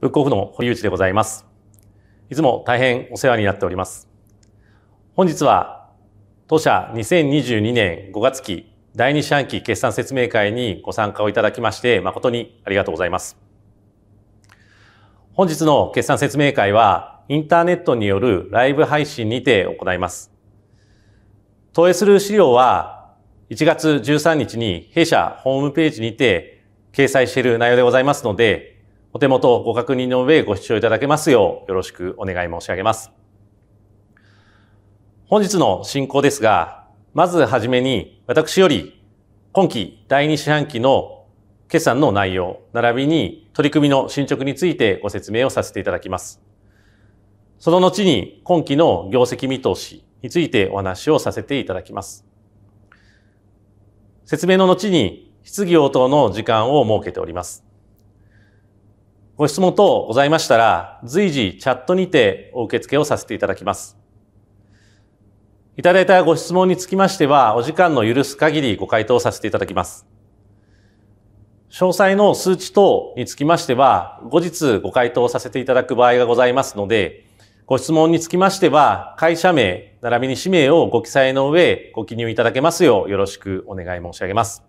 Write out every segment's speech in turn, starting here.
ブックオフの堀内でございます。いつも大変お世話になっております。本日は当社2022年5月期第2四半期決算説明会にご参加をいただきまして誠にありがとうございます。本日の決算説明会はインターネットによるライブ配信にて行います。投影する資料は1月13日に弊社ホームページにて掲載している内容でございますので、お手元ご確認の上ご視聴いただけますようよろしくお願い申し上げます。本日の進行ですが、まずはじめに私より今期第2四半期の決算の内容並びに取り組みの進捗についてご説明をさせていただきます。その後に今期の業績見通しについてお話をさせていただきます。説明の後に質疑応答の時間を設けております。ご質問等ございましたら、随時チャットにてお受付をさせていただきます。いただいたご質問につきましては、お時間の許す限りご回答させていただきます。詳細の数値等につきましては、後日ご回答させていただく場合がございますので、ご質問につきましては、会社名、並びに氏名をご記載の上、ご記入いただけますようよろしくお願い申し上げます。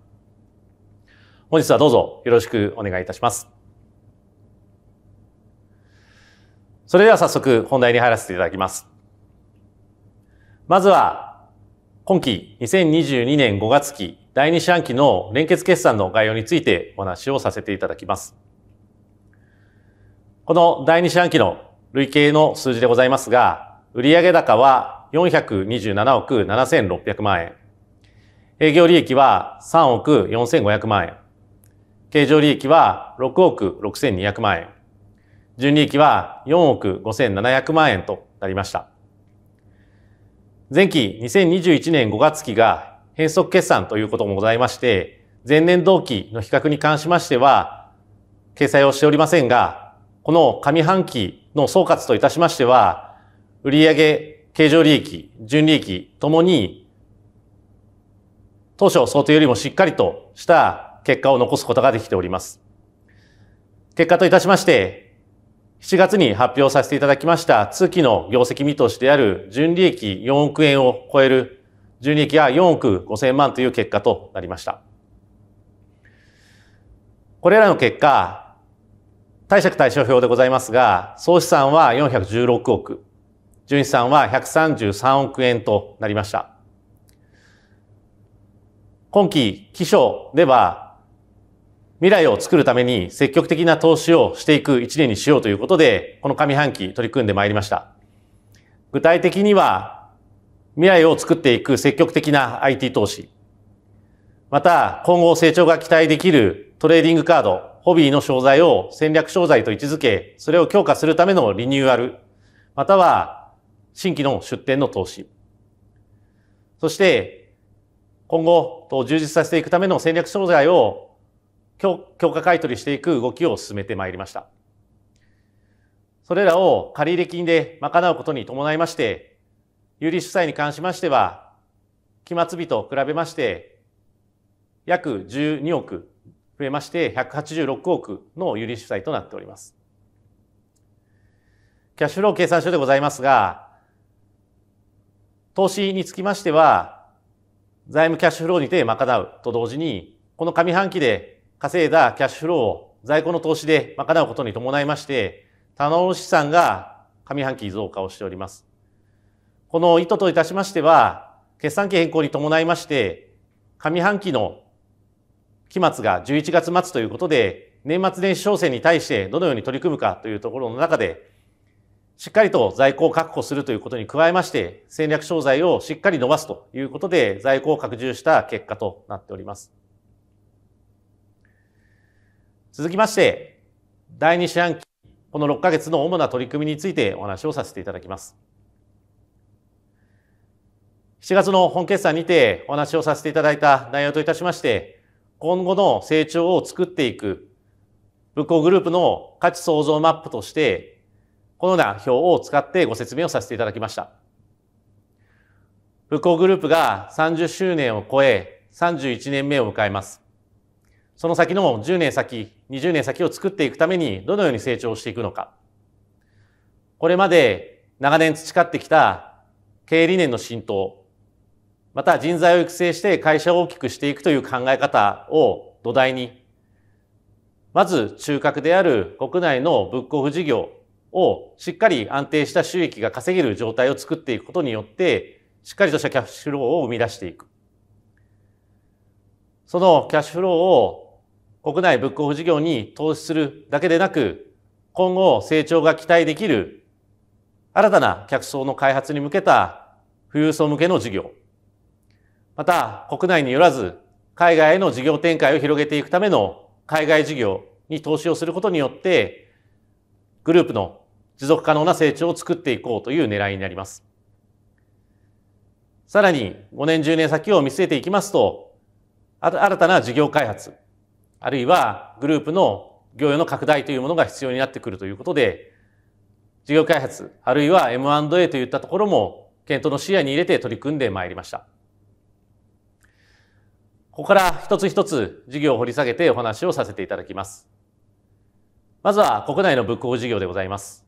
本日はどうぞよろしくお願いいたします。それでは早速本題に入らせていただきます。まずは、今期2022年5月期第2四半期の連結決算の概要についてお話をさせていただきます。この第2四半期の累計の数字でございますが、売上高は427億7600万円。営業利益は3億4500万円。経常利益は6億6200万円。純利益は4億5700万円となりました。前期2021年5月期が変則決算ということもございまして、前年同期の比較に関しましては、掲載をしておりませんが、この上半期の総括といたしましては、売上経常利益、純利益ともに、当初想定よりもしっかりとした結果を残すことができております。結果といたしまして、7月に発表させていただきました通期の業績見通しである純利益4億円を超える純利益は4億5千万という結果となりました。これらの結果、貸借対照表でございますが、総資産は416億、純資産は133億円となりました。今期、期初では未来を作るために積極的な投資をしていく一年にしようということで、この上半期取り組んでまいりました。具体的には、未来を作っていく積極的な IT 投資。また、今後成長が期待できるトレーディングカード、ホビーの商材を戦略商材と位置づけ、それを強化するためのリニューアル、または新規の出店の投資。そして、今後、充実させていくための戦略商材を強化買取していく動きを進めてまいりました。それらを借入金で賄うことに伴いまして、有利主債に関しましては、期末日と比べまして、約12億増えまして186億の有利主債となっております。キャッシュフロー計算書でございますが、投資につきましては、財務キャッシュフローにて賄うと同時に、この上半期で稼いだキャッシュフローを在庫の投資で賄うことに伴いまして、棚卸資産が上半期増加をしております。この意図といたしましては、決算期変更に伴いまして、上半期の期末が11月末ということで、年末年始商戦に対してどのように取り組むかというところの中で、しっかりと在庫を確保するということに加えまして、戦略商材をしっかり伸ばすということで、在庫を拡充した結果となっております。続きまして、第2四半期、この6ヶ月の主な取り組みについてお話をさせていただきます。7月の本決算にてお話をさせていただいた内容といたしまして、今後の成長を作っていく、復興グループの価値創造マップとして、このような表を使ってご説明をさせていただきました。復興グループが30周年を超え、31年目を迎えます。その先の10年先、20年先を作っていくためにどのように成長していくのか。これまで長年培ってきた経営理念の浸透、また人材を育成して会社を大きくしていくという考え方を土台に、まず中核である国内のブックオフ事業をしっかり安定した収益が稼げる状態を作っていくことによって、しっかりとしたキャッシュフローを生み出していく。そのキャッシュフローを国内ブックオフ事業に投資するだけでなく、今後成長が期待できる新たな客層の開発に向けた富裕層向けの事業、また国内によらず海外への事業展開を広げていくための海外事業に投資をすることによって、グループの持続可能な成長を作っていこうという狙いになります。さらに5年10年先を見据えていきますと、新たな事業開発、あるいはグループの業用の拡大というものが必要になってくるということで、事業開発、あるいは M&A といったところも検討の視野に入れて取り組んでまいりました。ここから一つ一つ事業を掘り下げてお話をさせていただきます。まずは国内の復興事業でございます。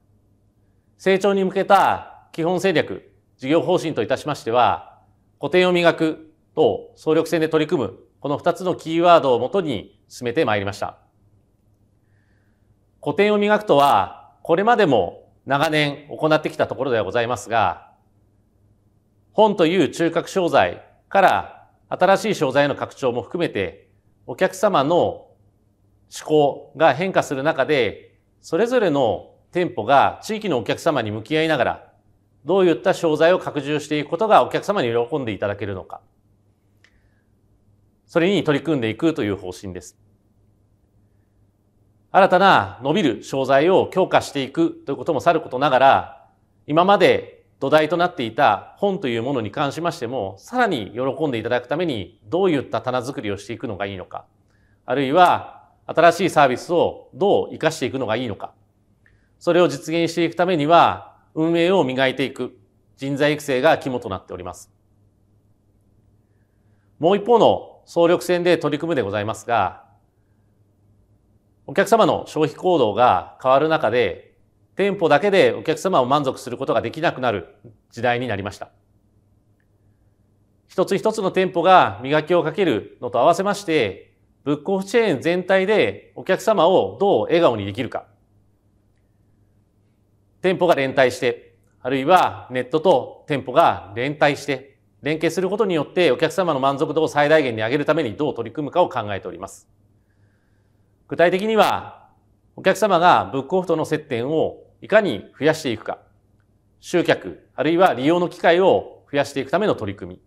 成長に向けた基本戦略、事業方針といたしましては、古典を磨くと総力戦で取り組む、この二つのキーワードをもとに進めてまいりました。古典を磨くとは、これまでも長年行ってきたところではございますが、本という中核商材から新しい商材の拡張も含めて、お客様の思考が変化する中で、それぞれの店舗が地域のお客様に向き合いながら、どういった商材を拡充していくことがお客様に喜んでいただけるのか。それに取り組んでいくという方針です。新たな伸びる商材を強化していくということもさることながら、今まで土台となっていた本というものに関しましても、さらに喜んでいただくためにどういった棚作りをしていくのがいいのか、あるいは新しいサービスをどう活かしていくのがいいのか、それを実現していくためには、運営を磨いていく人材育成が肝となっております。もう一方の総力戦で取り組むでございますが、お客様の消費行動が変わる中で、店舗だけでお客様を満足することができなくなる時代になりました。一つ一つの店舗が磨きをかけるのと合わせまして、ブックオフチェーン全体でお客様をどう笑顔にできるか。店舗が連帯して、あるいはネットと店舗が連帯して、連携することによってお客様の満足度を最大限に上げるためにどう取り組むかを考えております。具体的には、お客様がブックオフとの接点をいかに増やしていくか、集客、あるいは利用の機会を増やしていくための取り組み、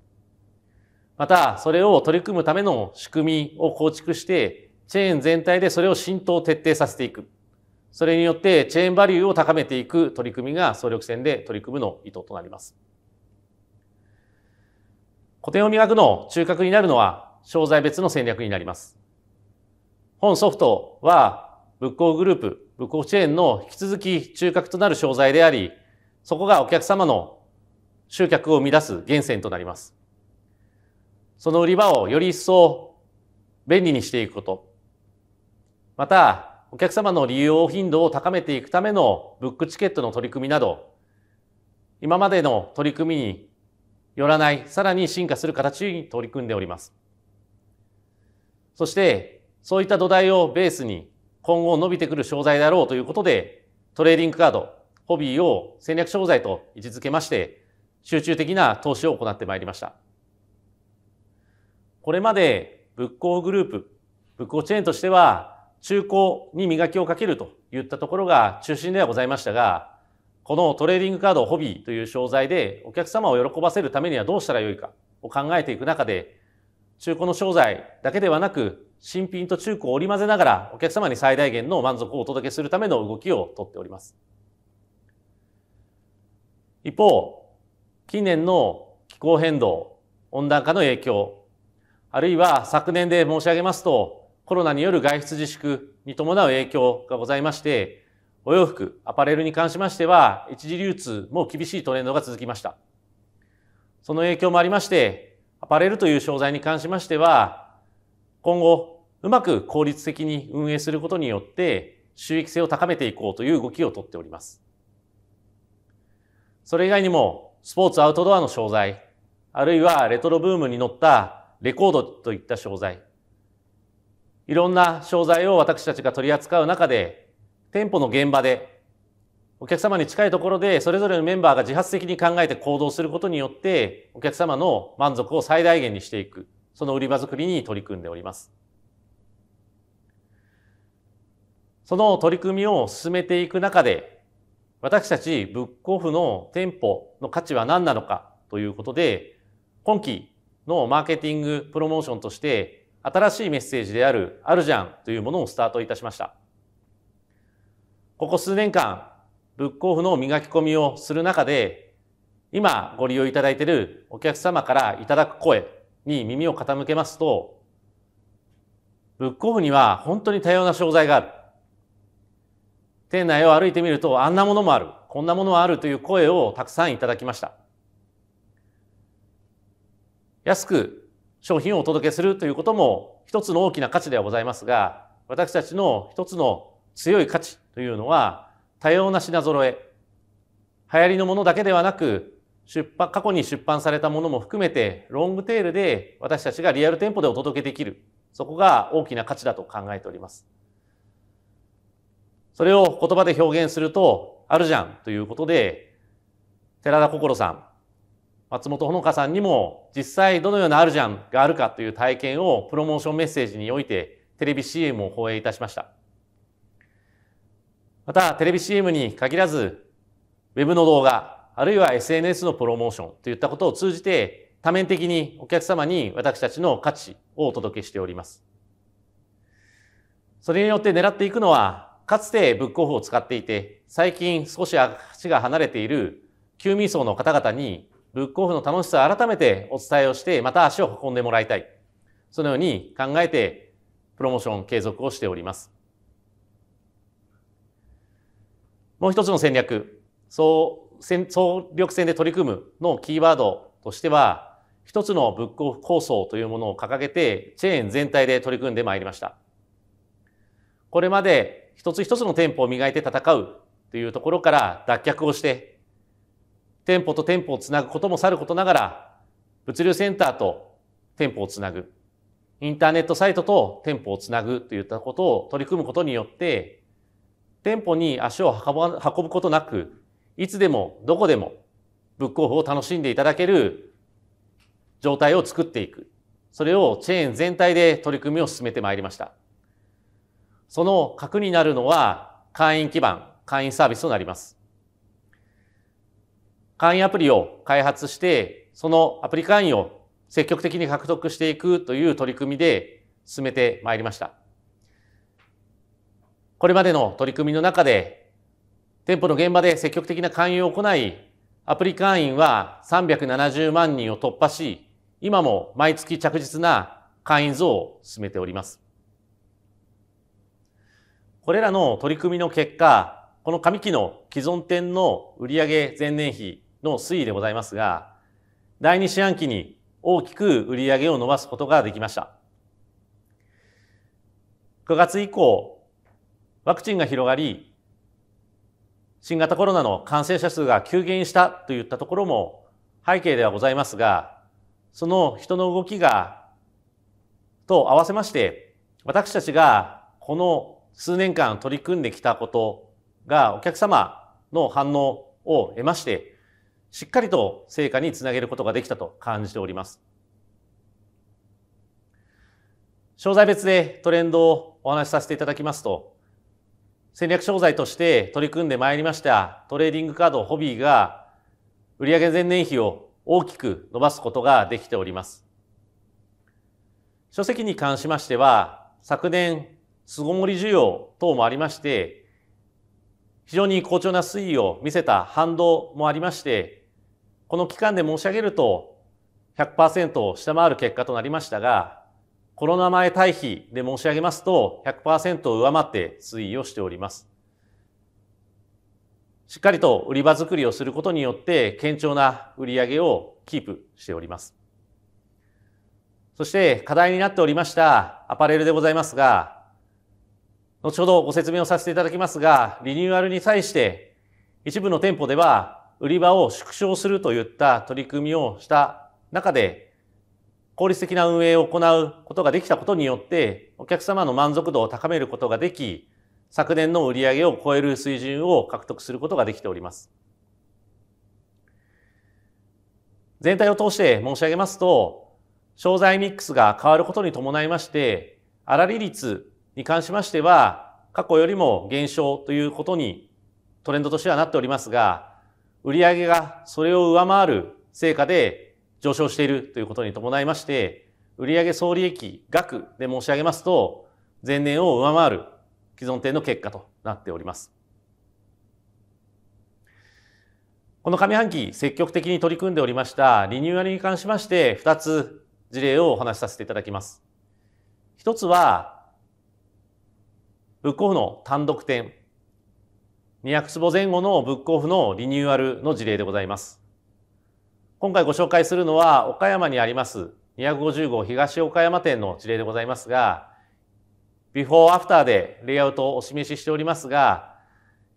また、それを取り組むための仕組みを構築して、チェーン全体でそれを浸透徹底させていく。それによってチェーンバリューを高めていく取り組みが総力戦で取り組むの意図となります。古典を磨くの中核になるのは、商材別の戦略になります。本ソフトは、仏光グループ、仏光チェーンの引き続き中核となる商材であり、そこがお客様の集客を生み出す源泉となります。その売り場をより一層便利にしていくこと、また、お客様の利用頻度を高めていくためのブックチケットの取り組みなど、今までの取り組みによらない、さらに進化する形に取り組んでおります。そして、そういった土台をベースに今後伸びてくる商材であろうということで、トレーディングカード、ホビーを戦略商材と位置づけまして、集中的な投資を行ってまいりました。これまで、仏光グループ、仏光チェーンとしては、中古に磨きをかけるといったところが中心ではございましたが、このトレーディングカードホビーという商材でお客様を喜ばせるためにはどうしたらよいかを考えていく中で、中古の商材だけではなく、新品と中古を織り交ぜながらお客様に最大限の満足をお届けするための動きをとっております。一方、近年の気候変動、温暖化の影響、あるいは昨年で申し上げますと、コロナによる外出自粛に伴う影響がございまして、お洋服、アパレルに関しましては、一次流通も厳しいトレンドが続きました。その影響もありまして、アパレルという商材に関しましては、今後、うまく効率的に運営することによって、収益性を高めていこうという動きをとっております。それ以外にも、スポーツアウトドアの商材、あるいはレトロブームに乗ったレコードといった商材、いろんな商材を私たちが取り扱う中で、店舗の現場でお客様に近いところでそれぞれのメンバーが自発的に考えて行動することによってお客様の満足を最大限にしていくその売り場作りに取り組んでおります。その取り組みを進めていく中で私たちブックオフの店舗の価値は何なのかということで今期のマーケティングプロモーションとして新しいメッセージである「あるじゃん」というものをスタートいたしました。ここ数年間、ブックオフの磨き込みをする中で、今ご利用いただいているお客様からいただく声に耳を傾けますと、ブックオフには本当に多様な商材がある。店内を歩いてみると、あんなものもある、こんなものもあるという声をたくさんいただきました。安く商品をお届けするということも一つの大きな価値ではございますが、私たちの一つの強い価値というのは多様な品揃え流行りのものだけではなく出版過去に出版されたものも含めてロングテールで私たちがリアル店舗でお届けできるそこが大きな価値だと考えておりますそれを言葉で表現するとあるじゃんということで寺田心さん松本穂香さんにも実際どのようなあるじゃんがあるかという体験をプロモーションメッセージにおいてテレビ CM を放映いたしましたまた、テレビ CM に限らず、ウェブの動画、あるいは SNS のプロモーションといったことを通じて、多面的にお客様に私たちの価値をお届けしております。それによって狙っていくのは、かつてブックオフを使っていて、最近少し足が離れている休眠層の方々に、ブックオフの楽しさを改めてお伝えをして、また足を運んでもらいたい。そのように考えて、プロモーション継続をしております。もう一つの戦略、総総力戦で取り組むのキーワードとしては、一つのブックオフ構想というものを掲げて、チェーン全体で取り組んでまいりました。これまで一つ一つの店舗を磨いて戦うというところから脱却をして、店舗と店舗をつなぐこともさることながら、物流センターと店舗をつなぐ、インターネットサイトと店舗をつなぐといったことを取り組むことによって、店舗に足を運ぶことなく、いつでもどこでもブックオフを楽しんでいただける状態を作っていく。それをチェーン全体で取り組みを進めてまいりました。その核になるのは会員基盤、会員サービスとなります。会員アプリを開発して、そのアプリ会員を積極的に獲得していくという取り組みで進めてまいりました。これまでの取り組みの中で、店舗の現場で積極的な勧誘を行い、アプリ会員は370万人を突破し、今も毎月着実な会員増を進めております。これらの取り組みの結果、この上期の既存店の売上前年比の推移でございますが、第2四半期に大きく売上を伸ばすことができました。9月以降、ワクチンが広がり、新型コロナの感染者数が急減したといったところも背景ではございますが、その人の動きが、と合わせまして、私たちがこの数年間取り組んできたことがお客様の反応を得まして、しっかりと成果につなげることができたと感じております。商材別でトレンドをお話しさせていただきますと、戦略商材として取り組んでまいりましたトレーディングカードホビーが売上前年比を大きく伸ばすことができております。書籍に関しましては昨年巣ごもり需要等もありまして非常に好調な推移を見せた反動もありましてこの期間で申し上げると100%を下回る結果となりましたがコロナ前対比で申し上げますと100%を上回って推移をしております。しっかりと売り場作りをすることによって堅調な売り上げをキープしております。そして課題になっておりましたアパレルでございますが、後ほどご説明をさせていただきますが、リニューアルに際して一部の店舗では売り場を縮小するといった取り組みをした中で効率的な運営を行うことができたことによって、お客様の満足度を高めることができ、昨年の売上を超える水準を獲得することができております。全体を通して申し上げますと、商材ミックスが変わることに伴いまして、粗利率に関しましては、過去よりも減少ということにトレンドとしてはなっておりますが、売上がそれを上回る成果で上昇しているということに伴いまして、売上総利益額で申し上げますと、前年を上回る既存店の結果となっております。この上半期積極的に取り組んでおりましたリニューアルに関しまして二つ事例をお話しさせていただきます。一つは、ブックオフの単独店、200坪前後のブックオフのリニューアルの事例でございます。今回ご紹介するのは岡山にあります250号東岡山店の事例でございますが、ビフォーアフターでレイアウトをお示ししておりますが、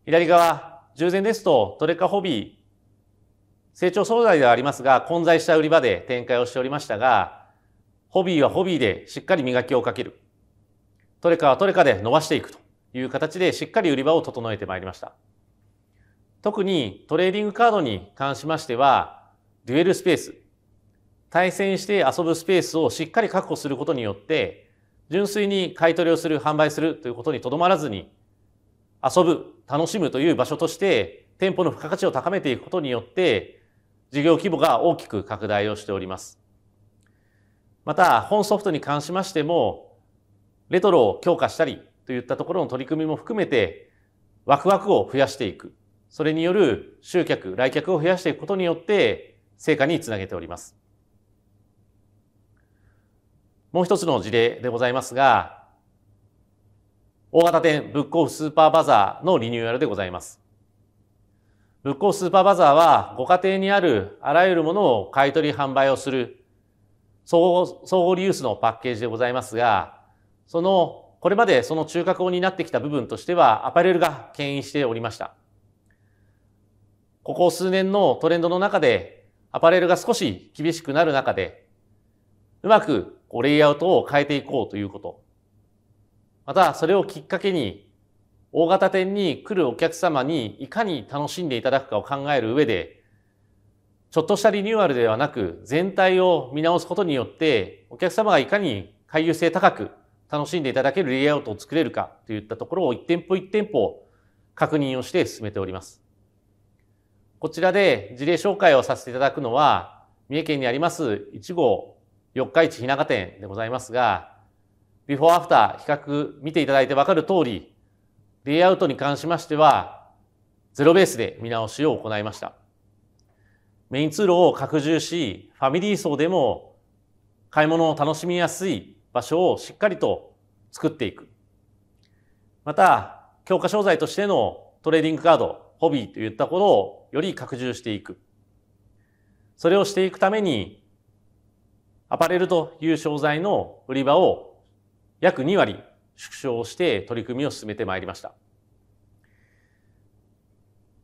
左側、従前ですとトレカホビー、成長総菜ではありますが、混在した売り場で展開をしておりましたが、ホビーはホビーでしっかり磨きをかける。トレカはトレカで伸ばしていくという形でしっかり売り場を整えてまいりました。特にトレーディングカードに関しましては、デュエルスペース、対戦して遊ぶスペースをしっかり確保することによって、純粋に買い取りをする、販売するということにとどまらずに、遊ぶ、楽しむという場所として、店舗の付加価値を高めていくことによって、事業規模が大きく拡大をしております。また、本ソフトに関しましても、レトロを強化したりといったところの取り組みも含めて、ワクワクを増やしていく。それによる集客、来客を増やしていくことによって、成果につなげております。もう一つの事例でございますが、大型店ブックオフスーパーバザーのリニューアルでございます。ブックオフスーパーバザーはご家庭にあるあらゆるものを買い取り販売をする総合リユースのパッケージでございますが、その、これまでその中核を担ってきた部分としてはアパレルが牽引しておりました。ここ数年のトレンドの中でアパレルが少し厳しくなる中で、うまくこうレイアウトを変えていこうということ。また、それをきっかけに、大型店に来るお客様にいかに楽しんでいただくかを考える上で、ちょっとしたリニューアルではなく、全体を見直すことによって、お客様がいかに回遊性高く楽しんでいただけるレイアウトを作れるかといったところを一店舗一店舗確認をして進めております。こちらで事例紹介をさせていただくのは、三重県にあります1号四日市日高店でございますが、ビフォーアフター比較見ていただいてわかる通り、レイアウトに関しましては、ゼロベースで見直しを行いました。メイン通路を拡充し、ファミリー層でも買い物を楽しみやすい場所をしっかりと作っていく。また、強化商材としてのトレーディングカード、ホビーといったことをより拡充していく。それをしていくために、アパレルという商材の売り場を約2割縮小して取り組みを進めてまいりました。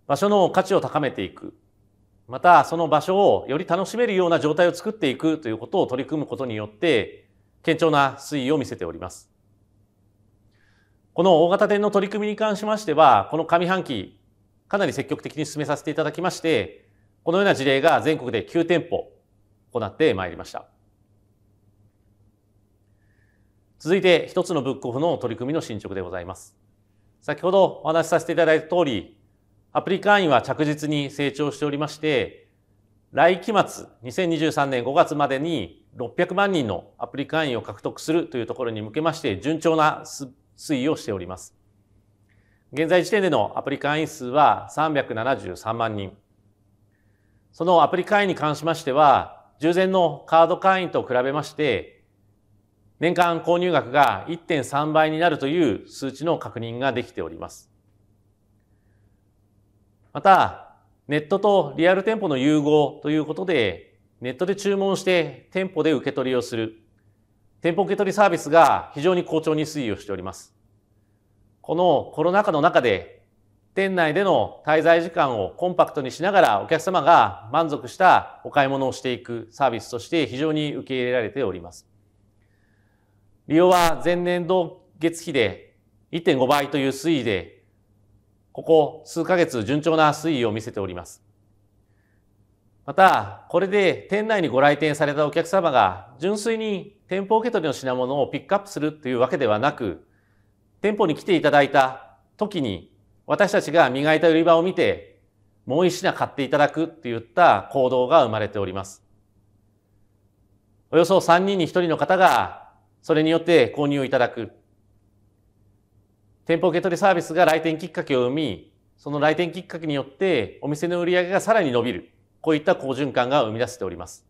場所の価値を高めていく。また、その場所をより楽しめるような状態を作っていくということを取り組むことによって、堅調な推移を見せております。この大型店の取り組みに関しましては、この上半期、かなり積極的に進めさせていただきまして、このような事例が全国で9店舗行ってまいりました。続いて一つのブックオフの取り組みの進捗でございます。先ほどお話しさせていただいた通り、アプリ会員は着実に成長しておりまして、来期末2023年5月までに600万人のアプリ会員を獲得するというところに向けまして順調な推移をしております。現在時点でのアプリ会員数は373万人。そのアプリ会員に関しましては、従前のカード会員と比べまして、年間購入額が1.3倍になるという数値の確認ができております。また、ネットとリアル店舗の融合ということで、ネットで注文して店舗で受け取りをする、店舗受け取りサービスが非常に好調に推移をしております。このコロナ禍の中で店内での滞在時間をコンパクトにしながらお客様が満足したお買い物をしていくサービスとして非常に受け入れられております。利用は前年同月比で1.5倍という推移で、ここ数ヶ月順調な推移を見せております。また、これで店内にご来店されたお客様が純粋に店舗受け取りの品物をピックアップするというわけではなく、店舗に来ていただいた時に、私たちが磨いた売り場を見て、もう一品買っていただくっていった行動が生まれております。およそ3人に1人の方が、それによって購入いただく。店舗受け取りサービスが来店きっかけを生み、その来店きっかけによってお店の売り上げがさらに伸びる。こういった好循環が生み出しております。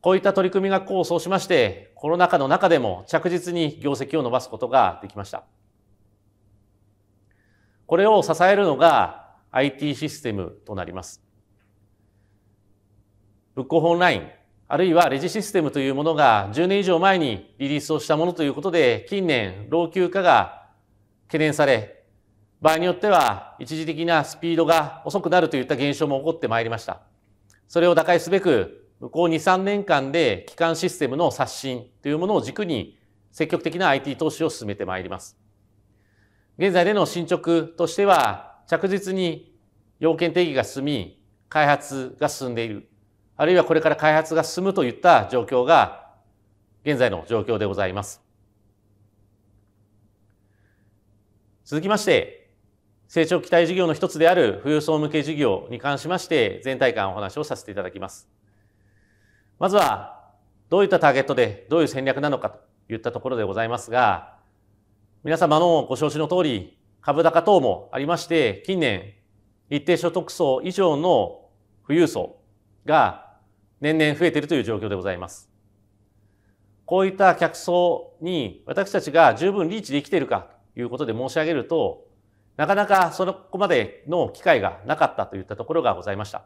こういった取り組みが功を奏しまして、コロナ禍の中でも着実に業績を伸ばすことができました。これを支えるのが IT システムとなります。ブックオンライン、あるいはレジシステムというものが10年以上前にリリースをしたものということで、近年老朽化が懸念され、場合によっては一時的なスピードが遅くなるといった現象も起こってまいりました。それを打開すべく、向こう2、3年間で基幹システムの刷新というものを軸に積極的な IT 投資を進めてまいります。現在での進捗としては着実に要件定義が進み、開発が進んでいる、あるいはこれから開発が進むといった状況が現在の状況でございます。続きまして、成長期待事業の一つである富裕層向け事業に関しまして、全体感お話をさせていただきます。まずは、どういったターゲットで、どういう戦略なのかといったところでございますが、皆様のご承知の通り、株高等もありまして、近年、一定所得層以上の富裕層が年々増えているという状況でございます。こういった客層に私たちが十分リーチできているかということで申し上げると、なかなかそこまでの機会がなかったといったところがございました。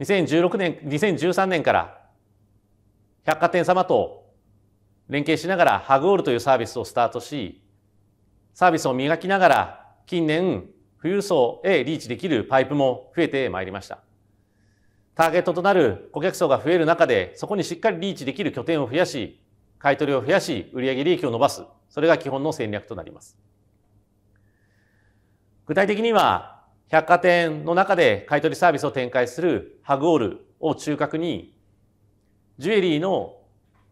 2016年、2013年から百貨店様と連携しながらハグオールというサービスをスタートし、サービスを磨きながら近年富裕層へリーチできるパイプも増えてまいりました。ターゲットとなる顧客層が増える中で、そこにしっかりリーチできる拠点を増やし、買取を増やし、売上利益を伸ばす。それが基本の戦略となります。具体的には、百貨店の中で買取サービスを展開するハグオールを中核に、ジュエリーの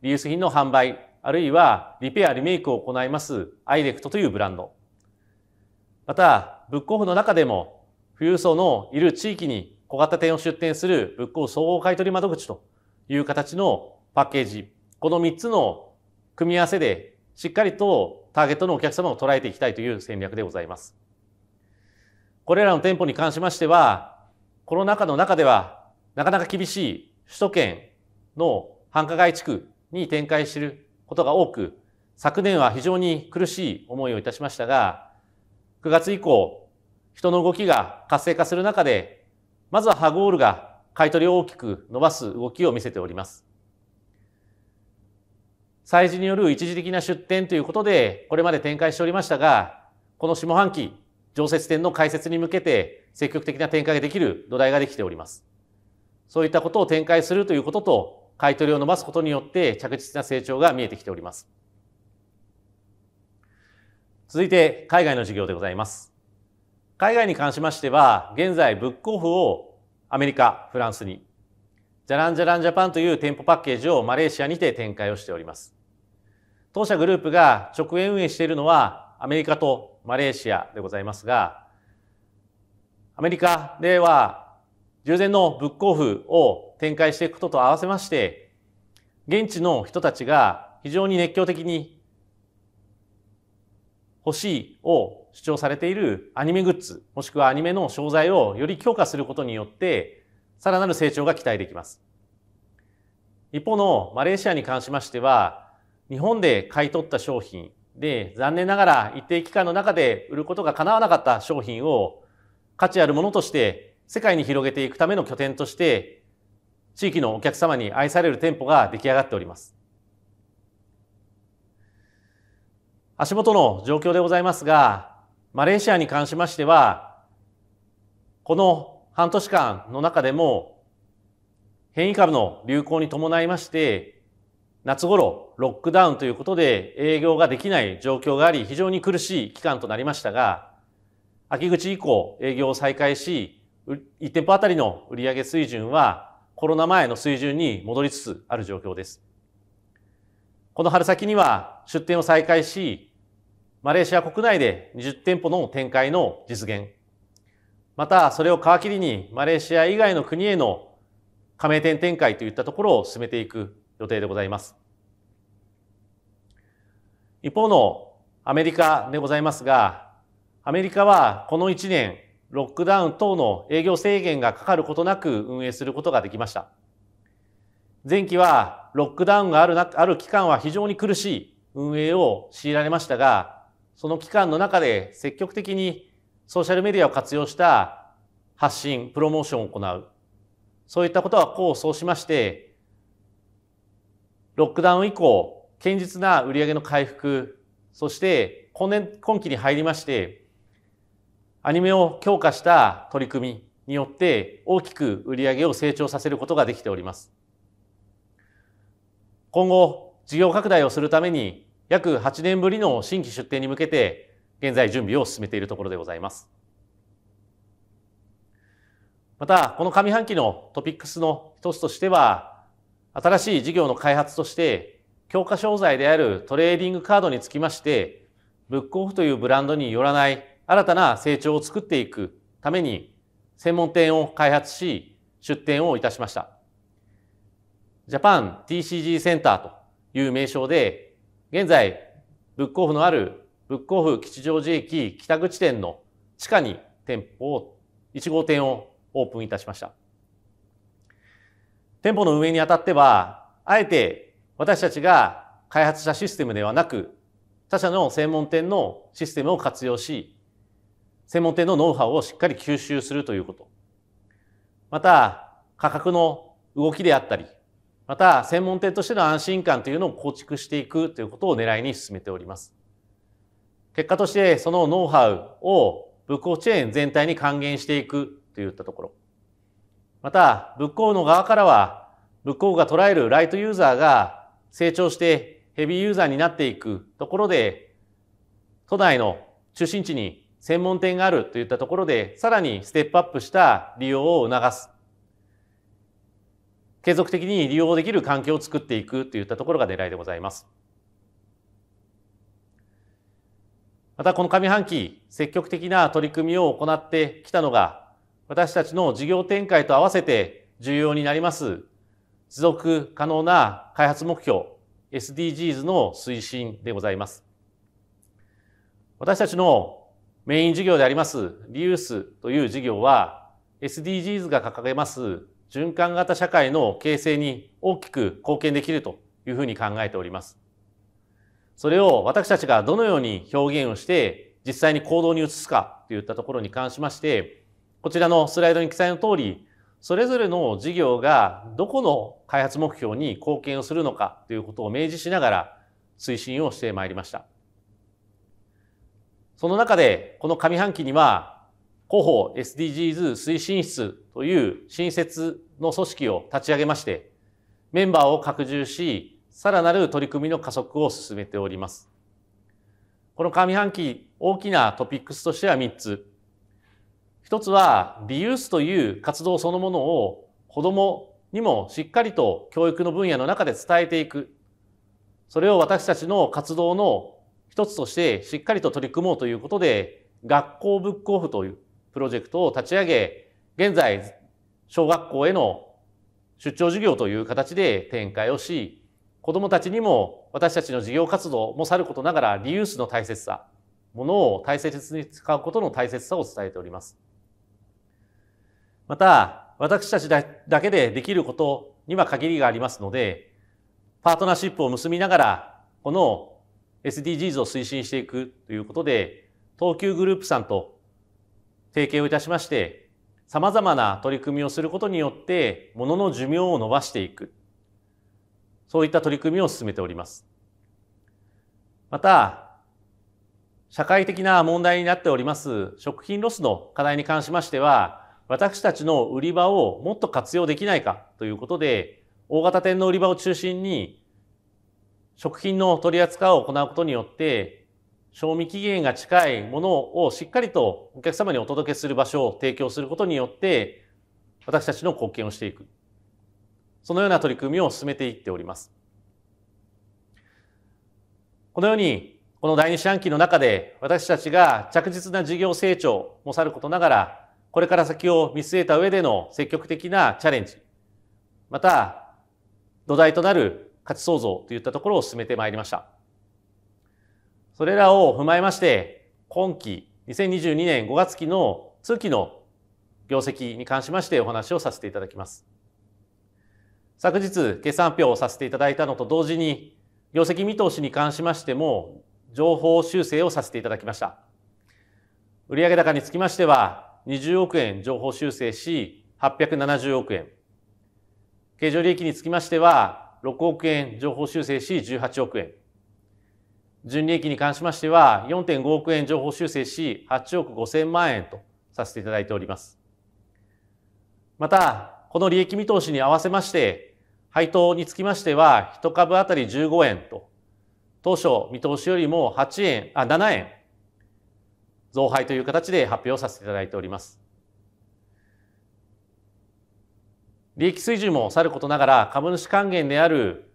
リユース品の販売、あるいはリペア、リメイクを行いますアイレクトというブランド。また、ブックオフの中でも、富裕層のいる地域に小型店を出店するブックオフ総合買取窓口という形のパッケージ、この3つの組み合わせでしっかりとターゲットのお客様を捉えていきたいという戦略でございます。これらの店舗に関しましては、コロナ禍の中では、なかなか厳しい首都圏の繁華街地区に展開することが多く、昨年は非常に苦しい思いをいたしましたが、9月以降、人の動きが活性化する中で、まずはハゴールが買い取を大きく伸ばす動きを見せております。催事による一時的な出店ということで、これまで展開しておりましたが、この下半期、常設店の開設に向けて積極的な展開ができる土台ができております。そういったことを展開するということと、買取を伸ばすことによって着実な成長が見えてきております。続いて、海外の事業でございます。海外に関しましては、現在、ブックオフをアメリカ、フランスに、ジャランジャランジャパンという店舗パッケージをマレーシアにて展開をしております。当社グループが直営運営しているのは、アメリカとマレーシアでございますが、アメリカでは従前のブックオフを展開していくことと合わせまして、現地の人たちが非常に熱狂的に欲しいを主張されているアニメグッズ、もしくはアニメの商材をより強化することによって、さらなる成長が期待できます。一方のマレーシアに関しましては、日本で買い取った商品、で、残念ながら一定期間の中で売ることが叶わなかった商品を価値あるものとして世界に広げていくための拠点として地域のお客様に愛される店舗が出来上がっております。足元の状況でございますが、マレーシアに関しましては、この半年間の中でも変異株の流行に伴いまして、夏頃ロックダウンということで営業ができない状況があり非常に苦しい期間となりましたが秋口以降営業を再開し1店舗あたりの売上水準はコロナ前の水準に戻りつつある状況です。この春先には出店を再開しマレーシア国内で20店舗の展開の実現またそれを皮切りにマレーシア以外の国への加盟店展開といったところを進めていく予定でございます。一方のアメリカでございますが、アメリカはこの1年、ロックダウン等の営業制限がかかることなく運営することができました。前期はロックダウンがあるなある期間は非常に苦しい運営を強いられましたが、その期間の中で積極的にソーシャルメディアを活用した発信、プロモーションを行う。そういったことは功を奏しまして、ロックダウン以降、堅実な売上の回復、そして今年、今期に入りまして、アニメを強化した取り組みによって大きく売上を成長させることができております。今後、事業拡大をするために約8年ぶりの新規出店に向けて現在準備を進めているところでございます。また、この上半期のトピックスの一つとしては、新しい事業の開発として、強化商材であるトレーディングカードにつきまして、ブックオフというブランドによらない新たな成長を作っていくために、専門店を開発し、出店をいたしました。ジャパン TCG センターという名称で、現在、ブックオフのあるブックオフ吉祥寺駅北口店の地下に店舗を、1号店をオープンいたしました。店舗の運営にあたっては、あえて私たちが開発したシステムではなく、他社の専門店のシステムを活用し、専門店のノウハウをしっかり吸収するということ。また、価格の動きであったり、また、専門店としての安心感というのを構築していくということを狙いに進めております。結果として、そのノウハウをブックオフチェーン全体に還元していくといったところ。また、仏教の側からは、仏教が捉えるライトユーザーが成長してヘビーユーザーになっていくところで、都内の中心地に専門店があるといったところで、さらにステップアップした利用を促す。継続的に利用できる環境を作っていくといったところが狙いでございます。またこの上半期、積極的な取り組みを行ってきたのが、私たちの事業展開と合わせて重要になります持続可能な開発目標 SDGs の推進でございます。私たちのメイン事業でありますリユースという事業は SDGs が掲げます循環型社会の形成に大きく貢献できるというふうに考えております。それを私たちがどのように表現をして実際に行動に移すかといったところに関しましてこちらのスライドに記載の通り、それぞれの事業がどこの開発目標に貢献をするのかということを明示しながら推進をしてまいりました。その中で、この上半期には、広報 SDGs 推進室という新設の組織を立ち上げまして、メンバーを拡充し、さらなる取り組みの加速を進めております。この上半期、大きなトピックスとしては3つ。一つはリユースという活動そのものを子どもにもしっかりと教育の分野の中で伝えていく。それを私たちの活動の一つとしてしっかりと取り組もうということで、学校ブックオフというプロジェクトを立ち上げ、現在、小学校への出張授業という形で展開をし、子どもたちにも私たちの事業活動もさることながらリユースの大切さ、ものを大切に使うことの大切さを伝えております。また、私たちだけでできることには限りがありますので、パートナーシップを結びながら、この SDGs を推進していくということで、東急グループさんと提携をいたしまして、様々な取り組みをすることによって、ものの寿命を伸ばしていく。そういった取り組みを進めております。また、社会的な問題になっております食品ロスの課題に関しましては、私たちの売り場をもっと活用できないかということで、大型店の売り場を中心に、食品の取り扱いを行うことによって、賞味期限が近いものをしっかりとお客様にお届けする場所を提供することによって、私たちの貢献をしていく。そのような取り組みを進めていっております。このように、この第二四半期の中で私たちが着実な事業成長もさることながら、これから先を見据えた上での積極的なチャレンジ、また土台となる価値創造といったところを進めてまいりました。それらを踏まえまして、今期2022年5月期の通期の業績に関しましてお話をさせていただきます。昨日、決算表をさせていただいたのと同時に、業績見通しに関しましても、情報修正をさせていただきました。売上高につきましては、20億円情報修正し、870億円。経常利益につきましては、6億円情報修正し、18億円。純利益に関しましては、4.5億円情報修正し、8億5千万円とさせていただいております。また、この利益見通しに合わせまして、配当につきましては、1株当たり15円と、当初見通しよりも8円、あ、7円増配という形で発表させていただいております。利益水準もさることながら株主還元である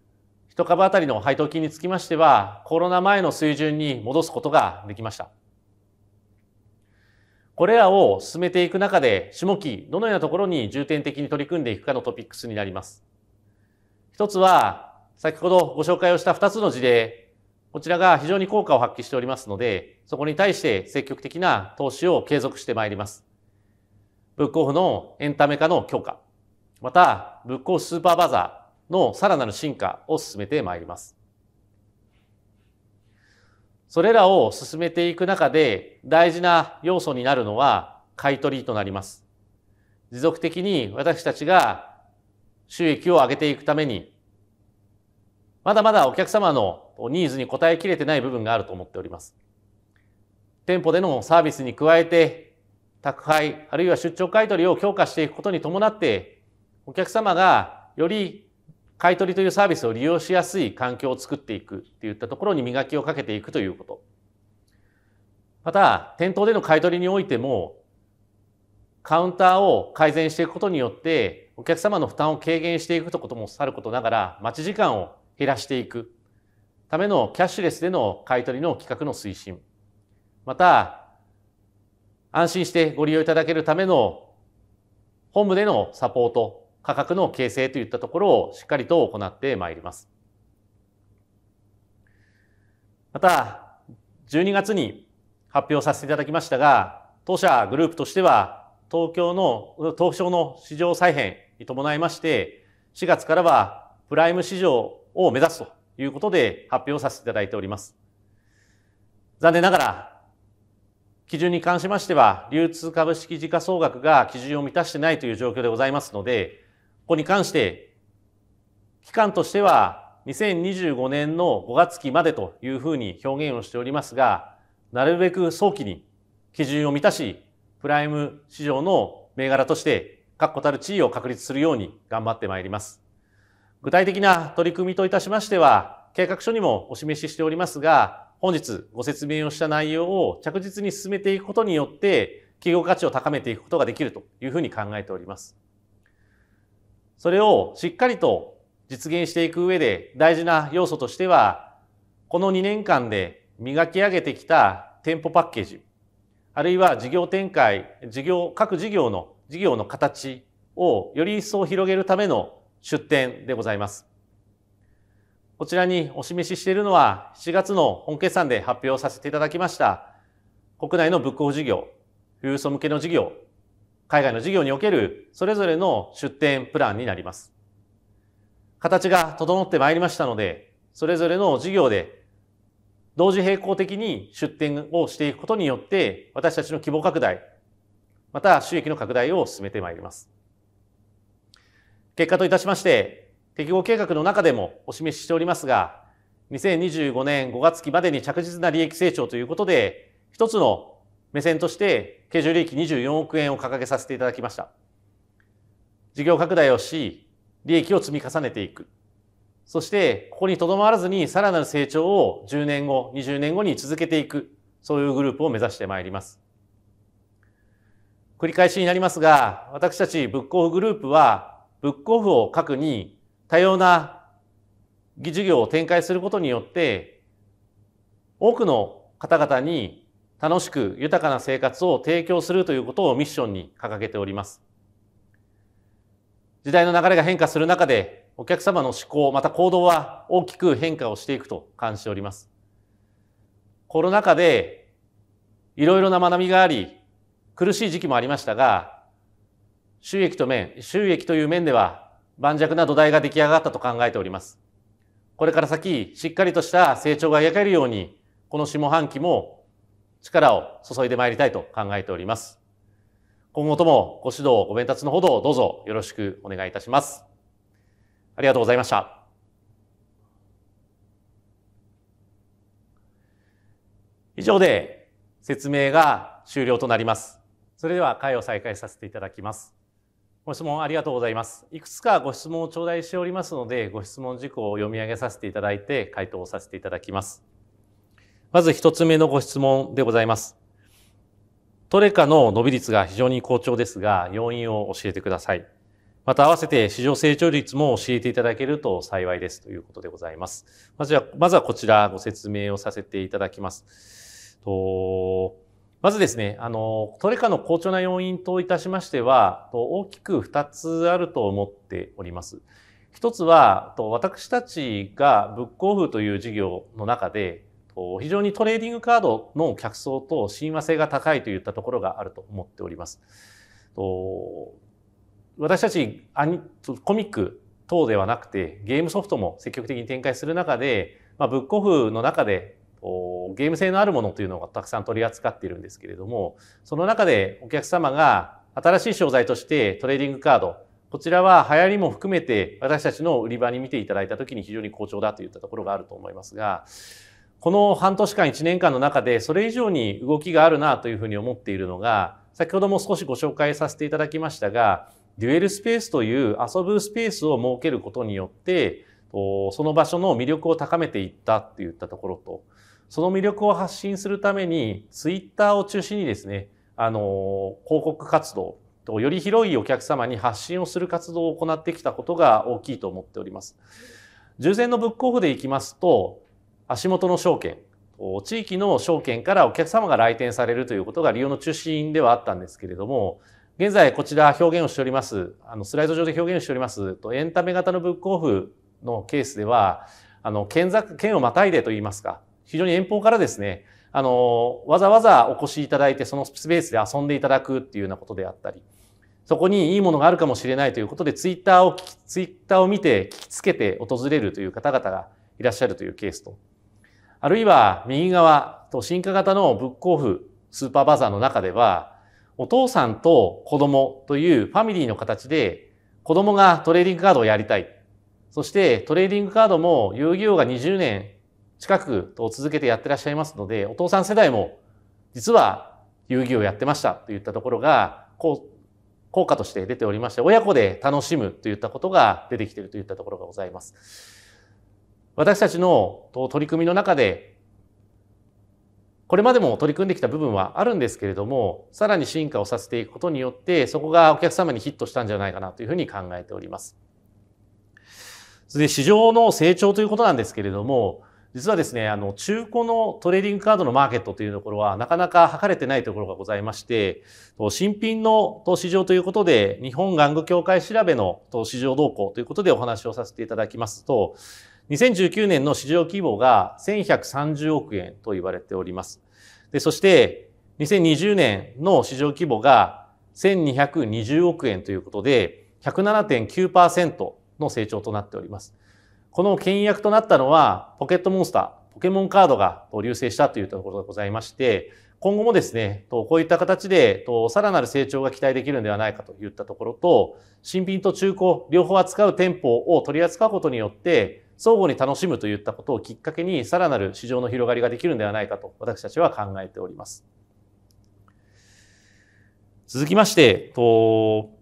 一株当たりの配当金につきましてはコロナ前の水準に戻すことができました。これらを進めていく中で下期どのようなところに重点的に取り組んでいくかのトピックスになります。一つは先ほどご紹介をした2つの事例こちらが非常に効果を発揮しておりますのでそこに対して積極的な投資を継続してまいります。ブックオフのエンタメ化の強化、また、ブックオフスーパーバザーのさらなる進化を進めてまいります。それらを進めていく中で大事な要素になるのは買い取りとなります。持続的に私たちが収益を上げていくために、まだまだお客様のニーズに応えきれてない部分があると思っております。店舗でのサービスに加えて、宅配、あるいは出張買取を強化していくことに伴って、お客様がより買取というサービスを利用しやすい環境を作っていくといったところに磨きをかけていくということ。また、店頭での買取においても、カウンターを改善していくことによって、お客様の負担を軽減していくということもさることながら、待ち時間を減らしていくためのキャッシュレスでの買取の企画の推進。また、安心してご利用いただけるための本部でのサポート、価格の形成といったところをしっかりと行ってまいります。また、12月に発表させていただきましたが、当社グループとしては、東京の、東証の市場再編に伴いまして、4月からはプライム市場を目指すということで発表させていただいております。残念ながら、基準に関しましては、流通株式時価総額が基準を満たしてないという状況でございますので、ここに関して、期間としては2025年の5月期までというふうに表現をしておりますが、なるべく早期に基準を満たし、プライム市場の銘柄として、確固たる地位を確立するように頑張ってまいります。具体的な取り組みといたしましては、計画書にもお示ししておりますが、本日ご説明をした内容を着実に進めていくことによって、企業価値を高めていくことができるというふうに考えております。それをしっかりと実現していく上で大事な要素としては、この2年間で磨き上げてきた店舗パッケージ、あるいは事業展開、事業、各事業の事業の形をより一層広げるための出展でございます。こちらにお示ししているのは7月の本決算で発表させていただきました国内のブックオフ事業、富裕層向けの事業、海外の事業におけるそれぞれの出店プランになります。形が整ってまいりましたので、それぞれの事業で同時並行的に出店をしていくことによって、私たちの規模拡大、また収益の拡大を進めてまいります。結果といたしまして、適合計画の中でもお示ししておりますが、2025年5月期までに着実な利益成長ということで、一つの目線として経常利益24億円を掲げさせていただきました。事業拡大をし、利益を積み重ねていく。そして、ここにとどまらずにさらなる成長を10年後、20年後に続けていく、そういうグループを目指してまいります。繰り返しになりますが、私たちブックオフグループは、ブックオフを核に多様な事業を展開することによって多くの方々に楽しく豊かな生活を提供するということをミッションに掲げております。時代の流れが変化する中でお客様の思考、また行動は大きく変化をしていくと感じております。コロナ禍でいろいろな学びがあり苦しい時期もありましたが収益と面、収益という面では盤石な土台が出来上がったと考えております。これから先、しっかりとした成長が描けるように、この下半期も力を注いでまいりたいと考えております。今後ともご指導、ご鞭達のほどどうぞよろしくお願いいたします。ありがとうございました。以上で説明が終了となります。それでは会を再開させていただきます。ご質問ありがとうございます。いくつかご質問を頂戴しておりますので、ご質問事項を読み上げさせていただいて、回答をさせていただきます。まず一つ目のご質問でございます。トレカの伸び率が非常に好調ですが、要因を教えてください。また合わせて市場成長率も教えていただけると幸いですということでございます。まずは、まずはこちらご説明をさせていただきます。とまずですね、あの、トレカの好調な要因といたしましては、大きく2つあると思っております。一つは、私たちがブックオフという事業の中で、非常にトレーディングカードの客層と親和性が高いといったところがあると思っております。私たちコミック等ではなくてゲームソフトも積極的に展開する中で、まあ、ブックオフの中でゲーム性のあるものというのをたくさん取り扱っているんですけれどもその中でお客様が新しい商材としてトレーディングカードこちらは流行りも含めて私たちの売り場に見ていただいた時に非常に好調だといったところがあると思いますがこの半年間1年間の中でそれ以上に動きがあるなというふうに思っているのが先ほども少しご紹介させていただきましたがデュエルスペースという遊ぶスペースを設けることによってその場所の魅力を高めていったといったところとその魅力を発信するために、ツイッターを中心にですね、あの、広告活動と、より広いお客様に発信をする活動を行ってきたことが大きいと思っております。従前のブックオフでいきますと、足元の証券、地域の証券からお客様が来店されるということが利用の中心ではあったんですけれども、現在こちら表現をしております、あのスライド上で表現しております、エンタメ型のブックオフのケースでは、あの、県県をまたいでといいますか、非常に遠方からですね、あの、わざわざお越しいただいて、そのスペースで遊んでいただくっていうようなことであったり、そこにいいものがあるかもしれないということで、ツイッターを、ツイッターを見て、聞きつけて訪れるという方々がいらっしゃるというケースと、あるいは右側、と進化型のブックオフ、スーパーバザーの中では、お父さんと子供というファミリーの形で、子供がトレーディングカードをやりたい。そしてトレーディングカードも遊戯王が20年近くと続けてやってらっしゃいますので、お父さん世代も実は遊戯をやってましたといったところが、こう、効果として出ておりまして、親子で楽しむといったことが出てきているといったところがございます。私たちの取り組みの中で、これまでも取り組んできた部分はあるんですけれども、さらに進化をさせていくことによって、そこがお客様にヒットしたんじゃないかなというふうに考えております。で、市場の成長ということなんですけれども、実はですね、あの、中古のトレーディングカードのマーケットというところは、なかなか測れてないところがございまして、新品の投資上ということで、日本玩具協会調べの投資上動向ということでお話をさせていただきますと、2019年の市場規模が1130億円と言われております。で、そして、2020年の市場規模が1220億円ということで、107.9%の成長となっております。この倹約となったのは、ポケットモンスター、ポケモンカードが流星したというところでございまして、今後もですね、こういった形で、さらなる成長が期待できるんではないかといったところと、新品と中古、両方扱う店舗を取り扱うことによって、相互に楽しむといったことをきっかけに、さらなる市場の広がりができるんではないかと、私たちは考えております。続きまして、と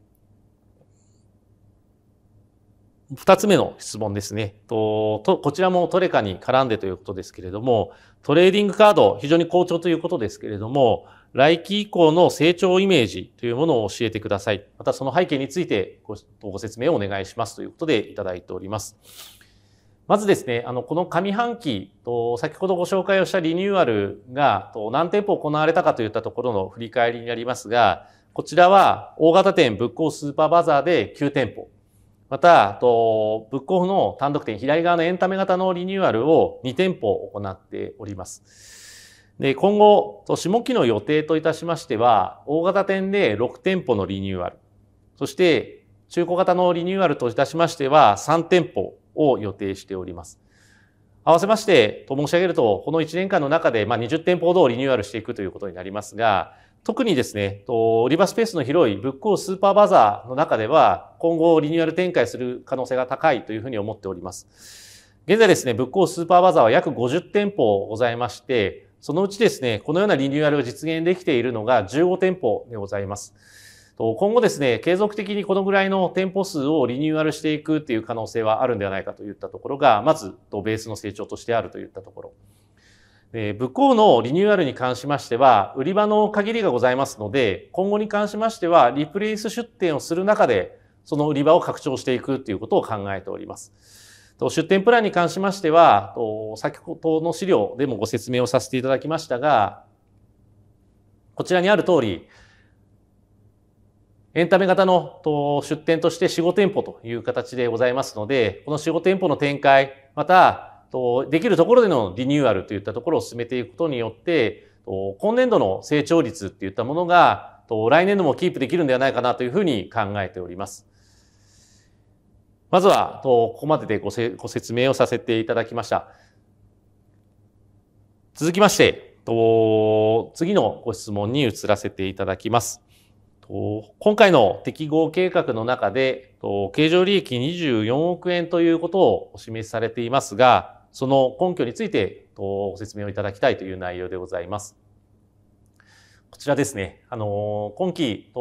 二つ目の質問ですねと。こちらもトレカに絡んでということですけれども、トレーディングカード、非常に好調ということですけれども、来期以降の成長イメージというものを教えてください。またその背景についてご説明をお願いしますということでいただいております。まずですね、あの、この上半期と、先ほどご紹介をしたリニューアルが、と何店舗行われたかといったところの振り返りになりますが、こちらは大型店ブッコースーパーバザーで9店舗。また、とブックオフの単独店左側のエンタメ型のリニューアルを2店舗行っております。で今後、下期の予定といたしましては、大型店で6店舗のリニューアル、そして中古型のリニューアルといたしましては、3店舗を予定しております。合わせまして、と申し上げると、この1年間の中で、ま20店舗ほどをリニューアルしていくということになりますが、特にですね、リバースペースの広いブックオスーパーバザーの中では、今後リニューアル展開する可能性が高いというふうに思っております。現在ですね、ブックオスーパーバザーは約50店舗ございまして、そのうちですね、このようなリニューアルを実現できているのが15店舗でございます。今後ですね、継続的にこのぐらいの店舗数をリニューアルしていくっていう可能性はあるんではないかといったところが、まずベースの成長としてあるといったところ。えー、のリニューアルに関しましては、売り場の限りがございますので、今後に関しましては、リプレイス出店をする中で、その売り場を拡張していくということを考えております。出店プランに関しましては、先ほどの資料でもご説明をさせていただきましたが、こちらにある通り、エンタメ型の出店として4、5店舗という形でございますので、この4、5店舗の展開、またとできるところでのリニューアルといったところを進めていくことによってと今年度の成長率っていったものがと来年度もキープできるんではないかなというふうに考えております。まずはとここまででごせご説明をさせていただきました。続きましてと次のご質問に移らせていただきます。今回の適合計画の中で、経常利益24億円ということをお示しされていますが、その根拠についてご説明をいただきたいという内容でございます。こちらですね、あの、今期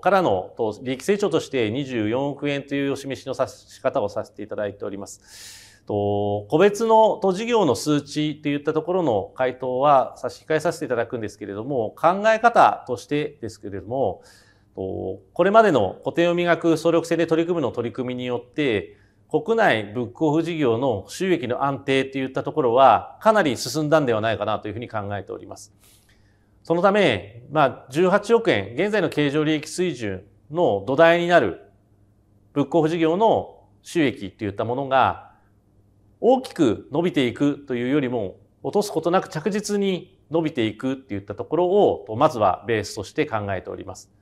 からの利益成長として24億円というお示しのさし方をさせていただいております。と個別の都事業の数値といったところの回答は差し控えさせていただくんですけれども、考え方としてですけれども、これまでの固定を磨く総力性で取り組むの取り組みによって、国内ブックオフ事業の収益の安定といったところはかなり進んだんではないかなというふうに考えております。そのため、まあ、18億円、現在の経常利益水準の土台になるブックオフ事業の収益といったものが大きく伸びていくというよりも落とすことなく着実に伸びていくっていったところをまずはベースとして考えております。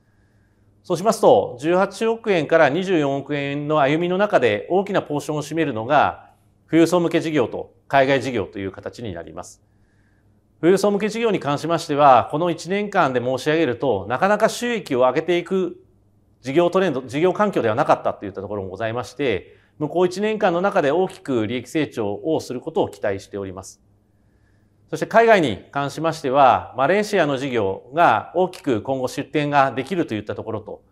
そうしますと、18億円から24億円の歩みの中で大きなポーションを占めるのが、富裕層向け事業と海外事業という形になります。富裕層向け事業に関しましては、この1年間で申し上げると、なかなか収益を上げていく事業トレンド、事業環境ではなかったといったところもございまして、向こう1年間の中で大きく利益成長をすることを期待しております。そして海外に関しましては、マレーシアの事業が大きく今後出展ができるといったところと、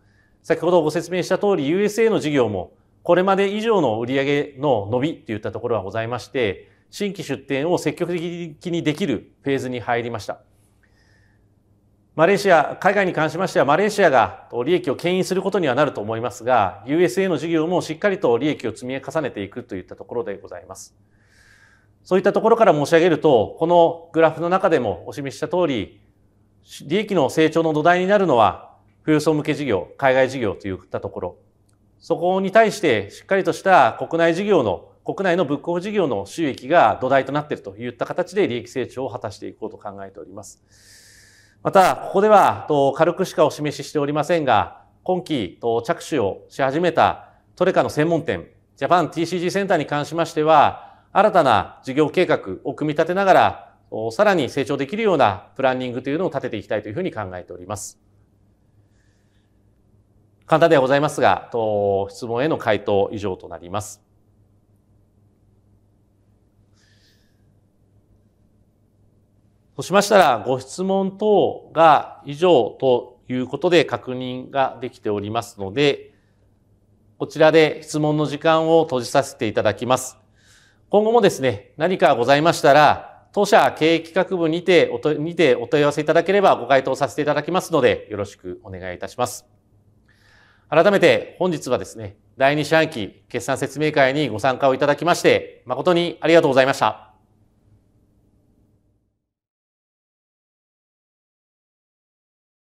先ほどご説明した通り USA の事業もこれまで以上の売上の伸びといったところはございまして、新規出店を積極的にできるフェーズに入りました。マレーシア、海外に関しましてはマレーシアが利益を牽引することにはなると思いますが、USA の事業もしっかりと利益を積み重ねていくといったところでございます。そういったところから申し上げると、このグラフの中でもお示しした通り、利益の成長の土台になるのは、富裕層向け事業、海外事業といったところ、そこに対してしっかりとした国内事業の、国内のブックオフ事業の収益が土台となっているといった形で利益成長を果たしていこうと考えております。また、ここでは、軽くしかお示ししておりませんが、今期着手をし始めたトレカの専門店、ジャパン TCG センターに関しましては、新たな事業計画を組み立てながら、さらに成長できるようなプランニングというのを立てていきたいというふうに考えております。簡単ではございますが、と質問への回答以上となります。そうしましたら、ご質問等が以上ということで確認ができておりますので、こちらで質問の時間を閉じさせていただきます。今後もですね、何かございましたら、当社経営企画部にておとにてお問い合わせいただければご回答させていただきますので、よろしくお願いいたします。改めて本日はですね、第2四半期決算説明会にご参加をいただきまして、誠にありがとうございました。